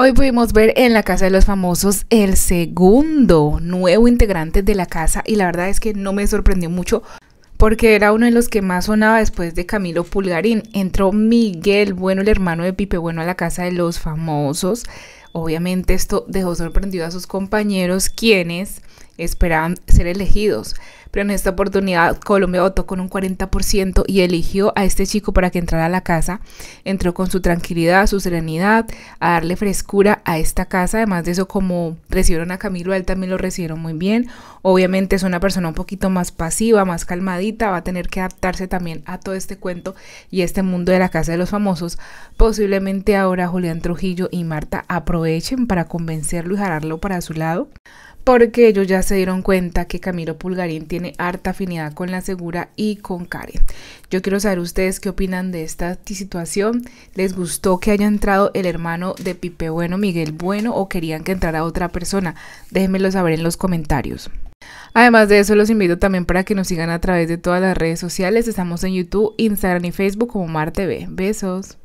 Hoy pudimos ver en la Casa de los Famosos el segundo nuevo integrante de la casa y la verdad es que no me sorprendió mucho porque era uno de los que más sonaba después de Camilo Pulgarín. Entró Miguel Bueno, el hermano de Pipe Bueno, a la Casa de los Famosos. Obviamente esto dejó sorprendido a sus compañeros quienes esperaban ser elegidos, pero en esta oportunidad Colombia votó con un 40% y eligió a este chico para que entrara a la casa. Entró con su tranquilidad, su serenidad, a darle frescura a esta casa. Además de eso, como recibieron a Camilo, él también lo recibieron muy bien. Obviamente es una persona un poquito más pasiva, más calmadita, va a tener que adaptarse también a todo este cuento y este mundo de la casa de los famosos. Posiblemente ahora Julián Trujillo y Marta aprovechen echen para convencerlo y jalarlo para su lado, porque ellos ya se dieron cuenta que Camilo Pulgarín tiene harta afinidad con la Segura y con Karen. Yo quiero saber ustedes qué opinan de esta situación. ¿Les gustó que haya entrado el hermano de Pipe Bueno, Miguel Bueno, o querían que entrara otra persona? Déjenmelo saber en los comentarios. Además de eso, los invito también para que nos sigan a través de todas las redes sociales. Estamos en YouTube, Instagram y Facebook como MarTV. Besos.